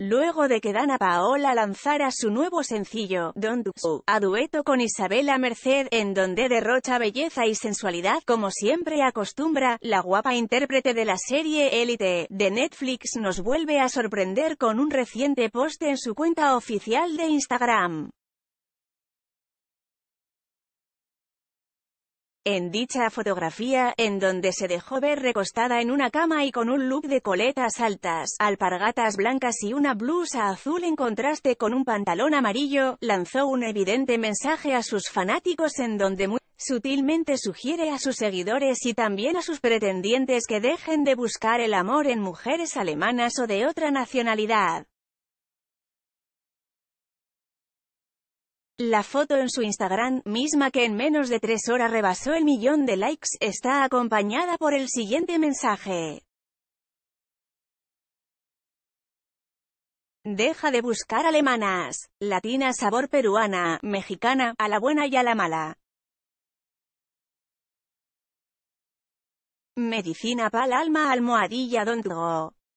Luego de que Dana Paola lanzara su nuevo sencillo, Don't Do a dueto con Isabela Merced, en donde derrocha belleza y sensualidad, como siempre acostumbra, la guapa intérprete de la serie Élite, de Netflix nos vuelve a sorprender con un reciente post en su cuenta oficial de Instagram. En dicha fotografía, en donde se dejó ver recostada en una cama y con un look de coletas altas, alpargatas blancas y una blusa azul en contraste con un pantalón amarillo, lanzó un evidente mensaje a sus fanáticos en donde muy sutilmente sugiere a sus seguidores y también a sus pretendientes que dejen de buscar el amor en mujeres alemanas o de otra nacionalidad. La foto en su Instagram, misma que en menos de tres horas rebasó el millón de likes, está acompañada por el siguiente mensaje. Deja de buscar alemanas, latina sabor peruana, mexicana, a la buena y a la mala. Medicina pal alma almohadilla don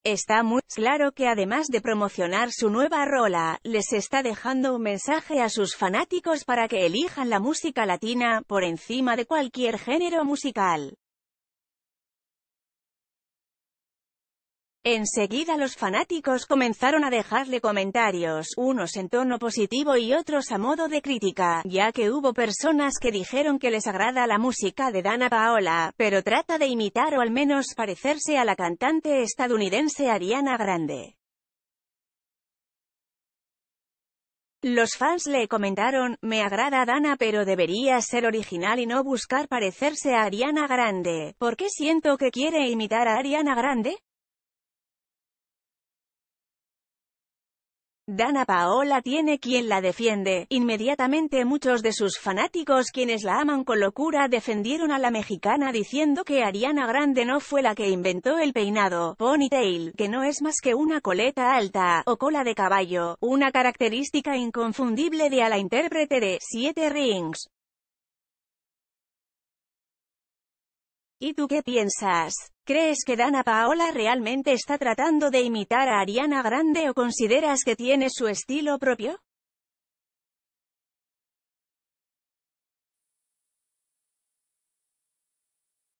Está muy claro que además de promocionar su nueva rola, les está dejando un mensaje a sus fanáticos para que elijan la música latina, por encima de cualquier género musical. Enseguida los fanáticos comenzaron a dejarle comentarios, unos en tono positivo y otros a modo de crítica, ya que hubo personas que dijeron que les agrada la música de Dana Paola, pero trata de imitar o al menos parecerse a la cantante estadounidense Ariana Grande. Los fans le comentaron, me agrada Dana pero debería ser original y no buscar parecerse a Ariana Grande, ¿por qué siento que quiere imitar a Ariana Grande? Dana Paola tiene quien la defiende. Inmediatamente muchos de sus fanáticos quienes la aman con locura defendieron a la mexicana diciendo que Ariana Grande no fue la que inventó el peinado ponytail, que no es más que una coleta alta, o cola de caballo, una característica inconfundible de a la intérprete de Siete Rings. ¿Y tú qué piensas? ¿Crees que Dana Paola realmente está tratando de imitar a Ariana Grande o consideras que tiene su estilo propio?